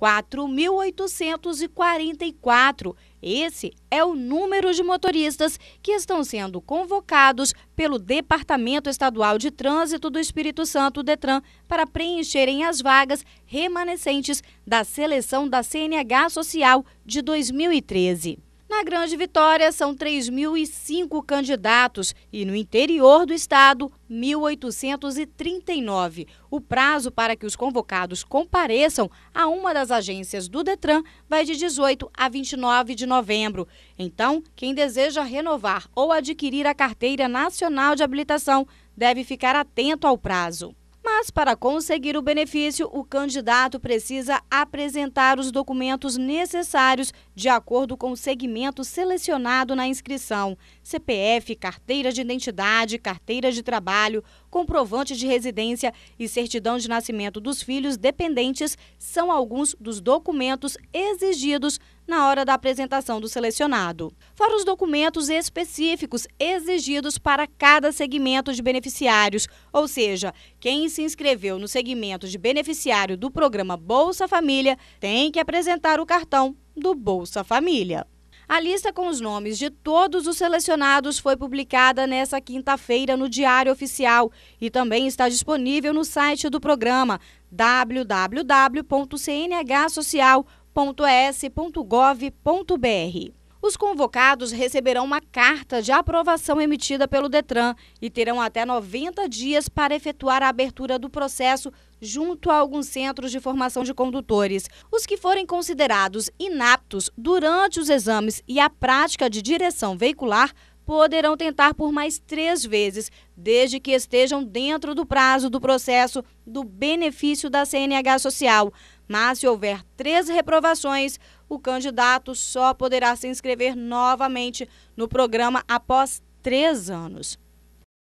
4.844. Esse é o número de motoristas que estão sendo convocados pelo Departamento Estadual de Trânsito do Espírito Santo, Detran, para preencherem as vagas remanescentes da seleção da CNH Social de 2013. Na Grande Vitória, são 3.005 candidatos e no interior do estado, 1.839. O prazo para que os convocados compareçam a uma das agências do Detran vai de 18 a 29 de novembro. Então, quem deseja renovar ou adquirir a Carteira Nacional de Habilitação deve ficar atento ao prazo. Mas, para conseguir o benefício, o candidato precisa apresentar os documentos necessários de acordo com o segmento selecionado na inscrição: CPF, carteira de identidade, carteira de trabalho, comprovante de residência e certidão de nascimento dos filhos dependentes são alguns dos documentos exigidos na hora da apresentação do selecionado. Fora os documentos específicos exigidos para cada segmento de beneficiários, ou seja, quem se inscreveu no segmento de beneficiário do programa Bolsa Família tem que apresentar o cartão do Bolsa Família. A lista com os nomes de todos os selecionados foi publicada nesta quinta-feira no Diário Oficial e também está disponível no site do programa www.cnhsocial.es.gov.br. Os convocados receberão uma carta de aprovação emitida pelo Detran e terão até 90 dias para efetuar a abertura do processo junto a alguns centros de formação de condutores. Os que forem considerados inaptos durante os exames e a prática de direção veicular poderão tentar por mais três vezes, desde que estejam dentro do prazo do processo do benefício da CNH social. Mas se houver três reprovações, o candidato só poderá se inscrever novamente no programa após três anos.